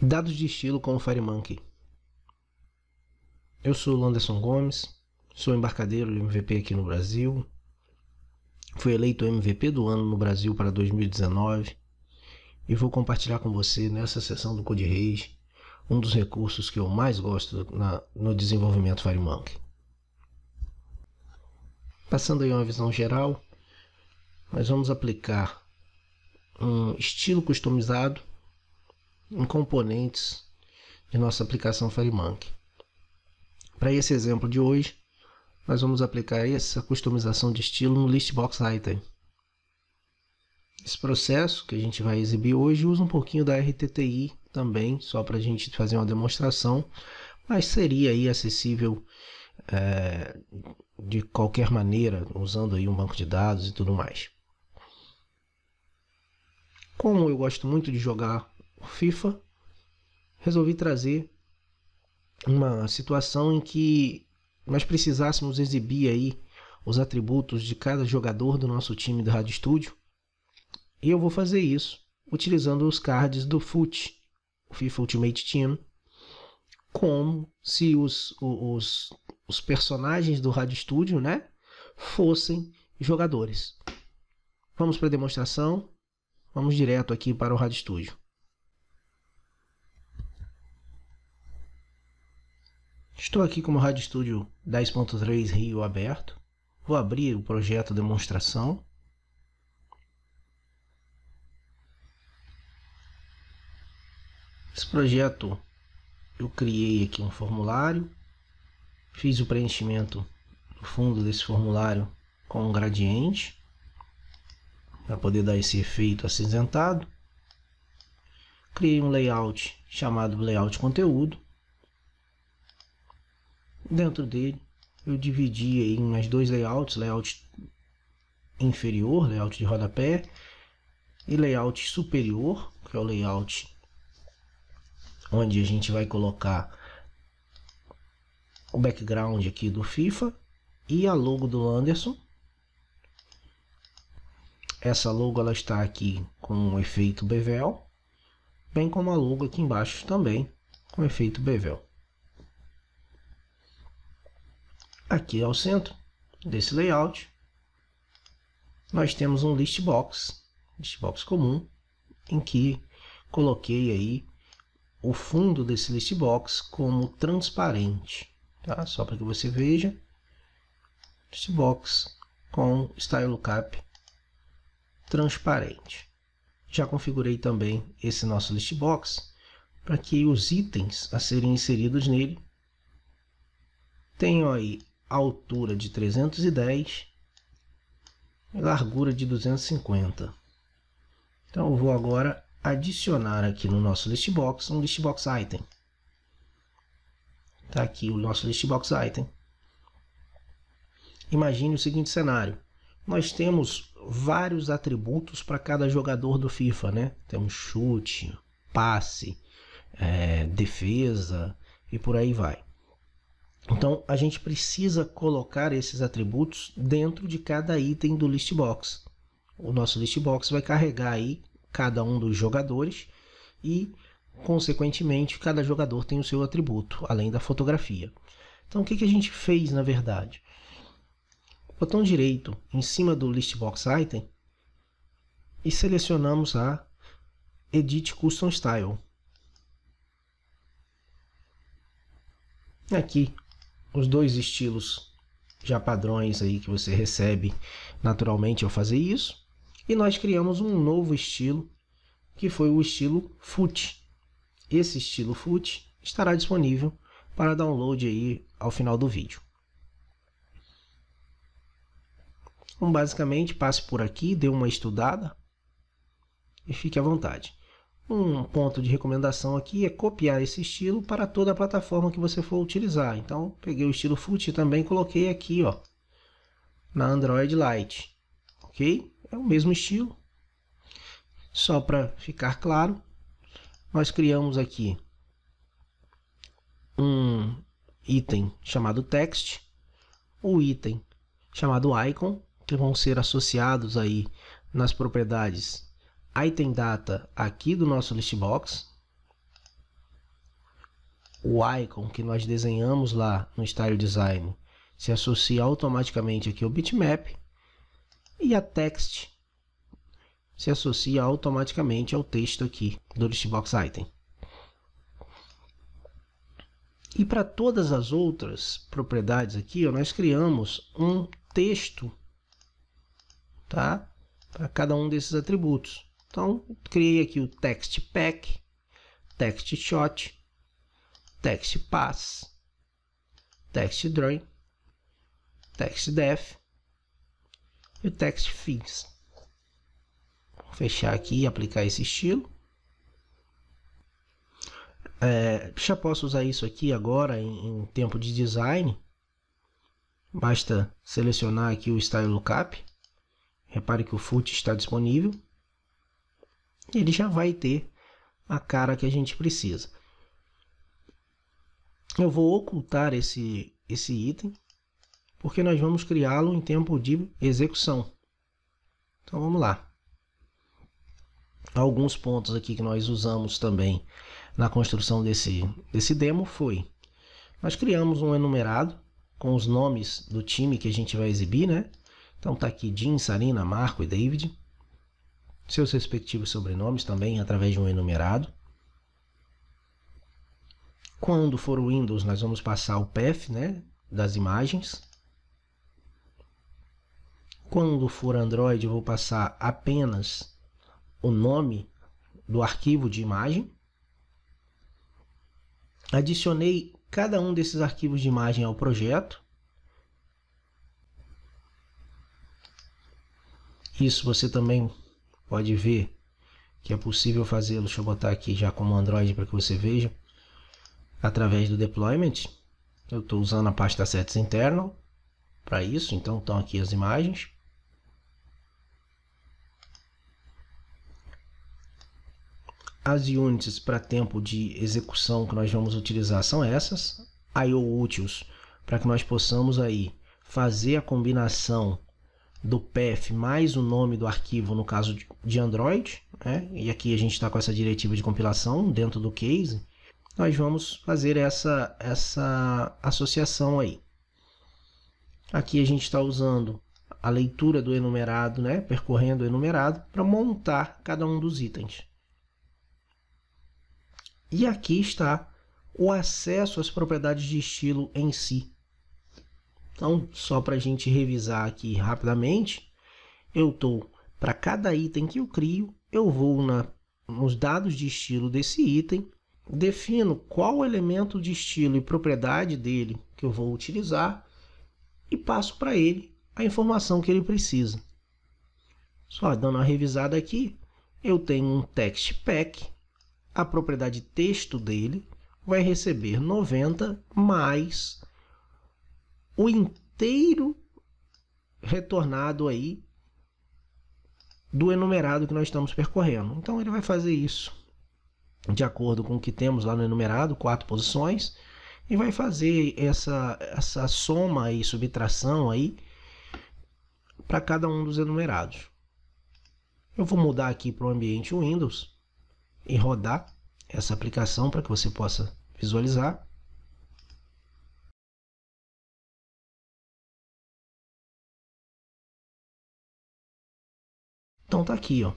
Dados de estilo com o FireMonkey. Eu sou o Landerson Gomes, sou embarcadeiro e MVP aqui no Brasil. Fui eleito MVP do ano no Brasil para 2019 e vou compartilhar com você nessa sessão do Code Rage um dos recursos que eu mais gosto na, no desenvolvimento FireMonkey. Passando aí uma visão geral, nós vamos aplicar um estilo customizado em componentes de nossa aplicação FireMonkey. Para esse exemplo de hoje, nós vamos aplicar essa customização de estilo no ListBoxItem. Esse processo que a gente vai exibir hoje usa um pouquinho da RTTI também, só para a gente fazer uma demonstração, mas seria aí acessível é, de qualquer maneira, usando aí um banco de dados e tudo mais. Como eu gosto muito de jogar FIFA, resolvi trazer uma situação em que nós precisássemos exibir aí os atributos de cada jogador do nosso time do Rádio Estúdio. E eu vou fazer isso utilizando os cards do FUT, o FIFA Ultimate Team, como se os, os, os personagens do Rádio Estúdio né, fossem jogadores. Vamos para a demonstração. Vamos direto aqui para o Rádio Estúdio. Estou aqui com o Rádio Estúdio 10.3 Rio aberto. Vou abrir o projeto demonstração. Esse projeto eu criei aqui um formulário, fiz o preenchimento do fundo desse formulário com um gradiente para poder dar esse efeito acinzentado. Criei um layout chamado layout conteúdo Dentro dele, eu dividi em mais dois layouts, layout inferior, layout de rodapé, e layout superior, que é o layout onde a gente vai colocar o background aqui do FIFA e a logo do Anderson. Essa logo ela está aqui com um efeito bevel, bem como a logo aqui embaixo também com efeito bevel. aqui ao centro desse layout, nós temos um list box, list box comum, em que coloquei aí o fundo desse list box como transparente, tá? Só para que você veja, list box com style lookup transparente. Já configurei também esse nosso list box para que os itens a serem inseridos nele tenham aí altura de 310 e largura de 250. Então eu vou agora adicionar aqui no nosso listbox um listbox item. Está aqui o nosso listbox item. Imagine o seguinte cenário. Nós temos vários atributos para cada jogador do FIFA, né? Temos chute, passe, é, defesa e por aí vai. Então a gente precisa colocar esses atributos dentro de cada item do listbox. O nosso listbox vai carregar aí cada um dos jogadores e, consequentemente, cada jogador tem o seu atributo, além da fotografia. Então o que, a gente fez na verdade? O botão direito em cima do listbox item e selecionamos a Edit Custom Style. Aqui os dois estilos já padrões aí que você recebe naturalmente ao fazer isso. E nós criamos um novo estilo, que foi o estilo FUT. Esse estilo FUT estará disponível para download aí ao final do vídeo. Então, basicamente, passe por aqui, dê uma estudada e fique à vontade. Um ponto de recomendação aqui é copiar esse estilo para toda a plataforma que você for utilizar. Então, peguei o estilo e também coloquei aqui, ó, na Android Lite. OK? É o mesmo estilo. Só para ficar claro, nós criamos aqui um item chamado text, o item chamado icon, que vão ser associados aí nas propriedades item data aqui do nosso listbox, o icon que nós desenhamos lá no Style Design se associa automaticamente aqui ao bitmap e a text se associa automaticamente ao texto aqui do listbox item. E para todas as outras propriedades aqui, ó, nós criamos um texto tá? para cada um desses atributos. Então, criei aqui o text pack, text shot, text pass, text drawing, text def e o text fins. Vou fechar aqui e aplicar esse estilo. É, já posso usar isso aqui agora em, em tempo de design. Basta selecionar aqui o style lookup. Repare que o foot está disponível ele já vai ter a cara que a gente precisa. Eu vou ocultar esse, esse item, porque nós vamos criá-lo em tempo de execução. Então vamos lá. Alguns pontos aqui que nós usamos também na construção desse, desse demo foi... Nós criamos um enumerado com os nomes do time que a gente vai exibir, né? Então tá aqui Jim, Sarina, Marco e David seus respectivos sobrenomes também através de um enumerado. Quando for o Windows, nós vamos passar o path né, das imagens. Quando for Android, eu vou passar apenas o nome do arquivo de imagem. Adicionei cada um desses arquivos de imagem ao projeto. Isso você também Pode ver que é possível fazê-lo. Deixa eu botar aqui já como Android para que você veja. Através do deployment. Eu estou usando a pasta sets internal para isso, então estão aqui as imagens. As units para tempo de execução que nós vamos utilizar são essas. IO úteis para que nós possamos aí fazer a combinação do PEF mais o nome do arquivo no caso de Android, né? e aqui a gente está com essa diretiva de compilação dentro do case, nós vamos fazer essa, essa associação aí. Aqui a gente está usando a leitura do enumerado, né? percorrendo o enumerado, para montar cada um dos itens. E aqui está o acesso às propriedades de estilo em si, então, só para a gente revisar aqui rapidamente, eu estou para cada item que eu crio, eu vou na, nos dados de estilo desse item, defino qual elemento de estilo e propriedade dele que eu vou utilizar e passo para ele a informação que ele precisa. Só dando uma revisada aqui, eu tenho um text pack, a propriedade texto dele vai receber 90 mais o inteiro retornado aí do enumerado que nós estamos percorrendo. Então ele vai fazer isso de acordo com o que temos lá no enumerado, quatro posições, e vai fazer essa, essa soma e subtração aí para cada um dos enumerados. Eu vou mudar aqui para o ambiente Windows e rodar essa aplicação para que você possa visualizar. Então tá aqui, ó.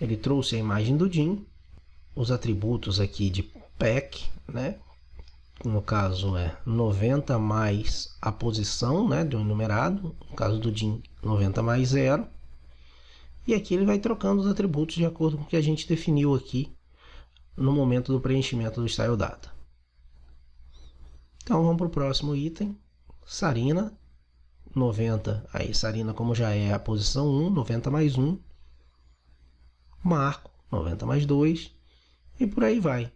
Ele trouxe a imagem do DIN, os atributos aqui de pack, né? No caso é 90 mais a posição, né, do enumerado, no caso do DIN 90 mais 0. E aqui ele vai trocando os atributos de acordo com o que a gente definiu aqui no momento do preenchimento do style data. Então vamos para o próximo item, sarina 90, aí sarina como já é a posição 1, 90 mais 1, marco 90 mais 2 e por aí vai.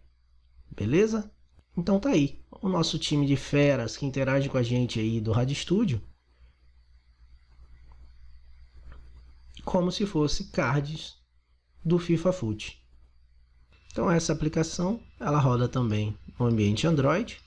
Beleza? Então tá aí. O nosso time de feras que interage com a gente aí do Rádio Studio, Como se fosse cards do FIFA Foot. Então essa aplicação, ela roda também no ambiente Android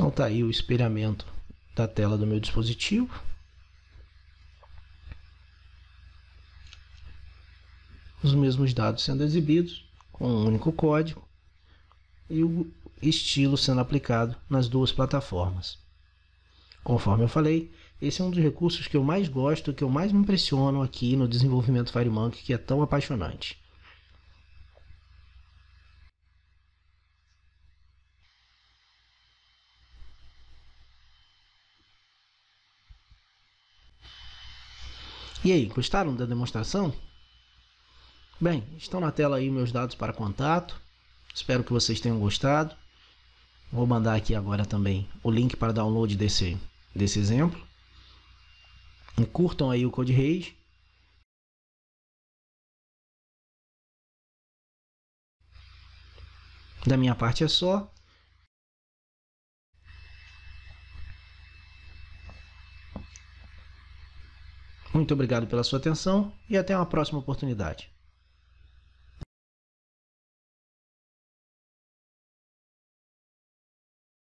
Então tá aí o espelhamento da tela do meu dispositivo. Os mesmos dados sendo exibidos com um único código e o estilo sendo aplicado nas duas plataformas. Conforme eu falei, esse é um dos recursos que eu mais gosto, que eu mais me impressiono aqui no desenvolvimento FireMonkey, que é tão apaixonante. E aí, gostaram da demonstração? Bem, estão na tela aí meus dados para contato. Espero que vocês tenham gostado. Vou mandar aqui agora também o link para download desse, desse exemplo. E curtam aí o Code Da minha parte é só. Muito obrigado pela sua atenção e até uma próxima oportunidade.